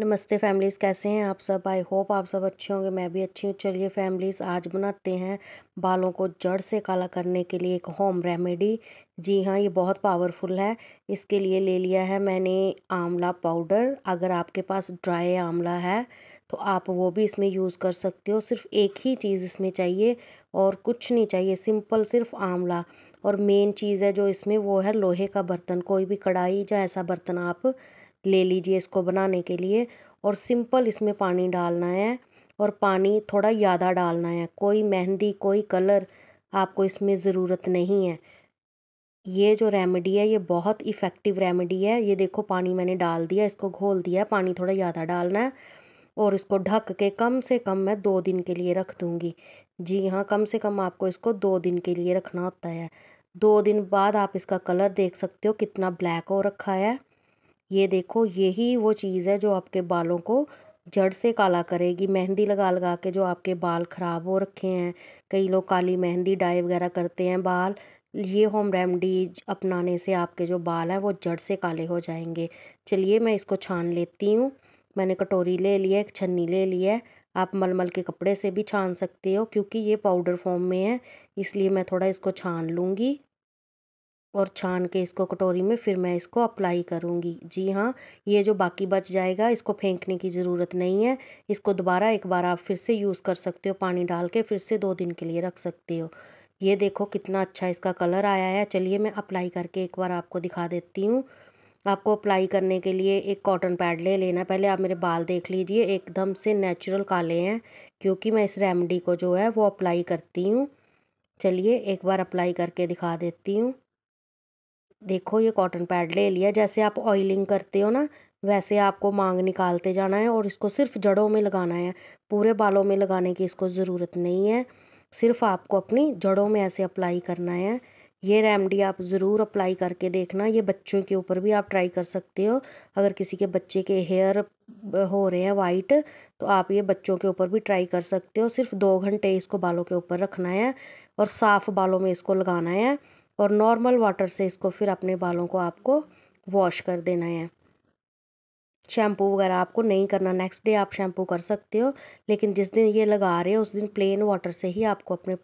नमस्ते फैमिलीज़ कैसे हैं आप सब आई होप आप सब अच्छे होंगे मैं भी अच्छी हूँ चलिए फैमिलीज़ आज बनाते हैं बालों को जड़ से काला करने के लिए एक होम रेमेडी जी हाँ ये बहुत पावरफुल है इसके लिए ले लिया है मैंने आंवला पाउडर अगर आपके पास ड्राई आंवला है तो आप वो भी इसमें यूज़ कर सकते हो सिर्फ एक ही चीज़ इसमें चाहिए और कुछ नहीं चाहिए सिंपल सिर्फ आंवला और मेन चीज़ है जो इसमें वो है लोहे का बर्तन कोई भी कढ़ाई या ऐसा बर्तन आप ले लीजिए इसको बनाने के लिए और सिंपल इसमें पानी डालना है और पानी थोड़ा ज़्यादा डालना है कोई मेहंदी कोई कलर आपको इसमें ज़रूरत नहीं है ये जो रेमेडी है ये बहुत इफ़ेक्टिव रेमेडी है ये देखो पानी मैंने डाल दिया इसको घोल दिया पानी थोड़ा ज़्यादा डालना है और इसको ढक के कम से कम मैं दो दिन के लिए रख दूँगी जी हाँ कम से कम आपको इसको दो दिन के लिए रखना होता है दो दिन बाद आप इसका कलर देख सकते हो कितना ब्लैक हो रखा है ये देखो यही वो चीज़ है जो आपके बालों को जड़ से काला करेगी मेहंदी लगा लगा के जो आपके बाल ख़राब हो रखे हैं कई लोग काली मेहंदी डाई वगैरह करते हैं बाल ये होम रेमडी अपनाने से आपके जो बाल हैं वो जड़ से काले हो जाएंगे चलिए मैं इसको छान लेती हूँ मैंने कटोरी ले ली एक छन्नी ले ली है आप मलमल के कपड़े से भी छान सकते हो क्योंकि ये पाउडर फॉर्म में है इसलिए मैं थोड़ा इसको छान लूँगी और छान के इसको कटोरी में फिर मैं इसको अप्लाई करूँगी जी हाँ ये जो बाकी बच जाएगा इसको फेंकने की ज़रूरत नहीं है इसको दोबारा एक बार आप फिर से यूज़ कर सकते हो पानी डाल के फिर से दो दिन के लिए रख सकते हो ये देखो कितना अच्छा इसका कलर आया है चलिए मैं अप्लाई करके एक बार आपको दिखा देती हूँ आपको अप्लाई करने के लिए एक कॉटन पैड ले लेना पहले आप मेरे बाल देख लीजिए एकदम से नेचुरल काले हैं क्योंकि मैं इस रेमडी को जो है वो अप्लाई करती हूँ चलिए एक बार अप्लाई करके दिखा देती हूँ देखो ये कॉटन पैड ले लिया जैसे आप ऑयलिंग करते हो ना वैसे आपको मांग निकालते जाना है और इसको सिर्फ जड़ों में लगाना है पूरे बालों में लगाने की इसको ज़रूरत नहीं है सिर्फ आपको अपनी जड़ों में ऐसे अप्लाई करना है ये रेमडी आप ज़रूर अप्लाई करके देखना ये बच्चों के ऊपर भी आप ट्राई कर सकते हो अगर किसी के बच्चे के हेयर हो रहे हैं वाइट तो आप ये बच्चों के ऊपर भी ट्राई कर सकते हो सिर्फ दो घंटे इसको बालों के ऊपर रखना है और साफ़ बालों में इसको लगाना है और नॉर्मल वाटर से इसको फिर अपने बालों को आपको वॉश कर देना है शैम्पू वगैरह आपको नहीं करना नेक्स्ट डे आप शैम्पू कर सकते हो लेकिन जिस दिन ये लगा रहे हो उस दिन प्लेन वाटर से ही आपको अपने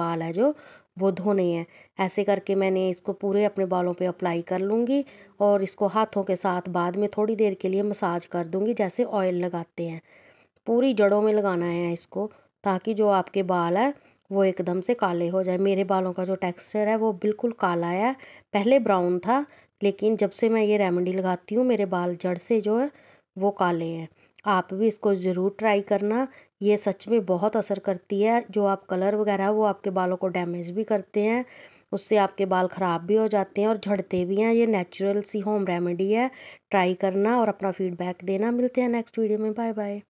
बाल है जो वो धोने हैं ऐसे करके मैंने इसको पूरे अपने बालों पे अप्लाई कर लूँगी और इसको हाथों के साथ बाद में थोड़ी देर के लिए मसाज कर दूँगी जैसे ऑयल लगाते हैं पूरी जड़ों में लगाना है इसको ताकि जो आपके बाल हैं वो एकदम से काले हो जाए मेरे बालों का जो टेक्सचर है वो बिल्कुल काला है पहले ब्राउन था लेकिन जब से मैं ये रेमेडी लगाती हूँ मेरे बाल जड़ से जो है वो काले हैं आप भी इसको ज़रूर ट्राई करना ये सच में बहुत असर करती है जो आप कलर वगैरह वो आपके बालों को डैमेज भी करते हैं उससे आपके बाल ख़राब भी हो जाते हैं और झड़ते भी हैं ये नेचुरल सी होम रेमेडी है ट्राई करना और अपना फीडबैक देना मिलते हैं नेक्स्ट वीडियो में बाय बाय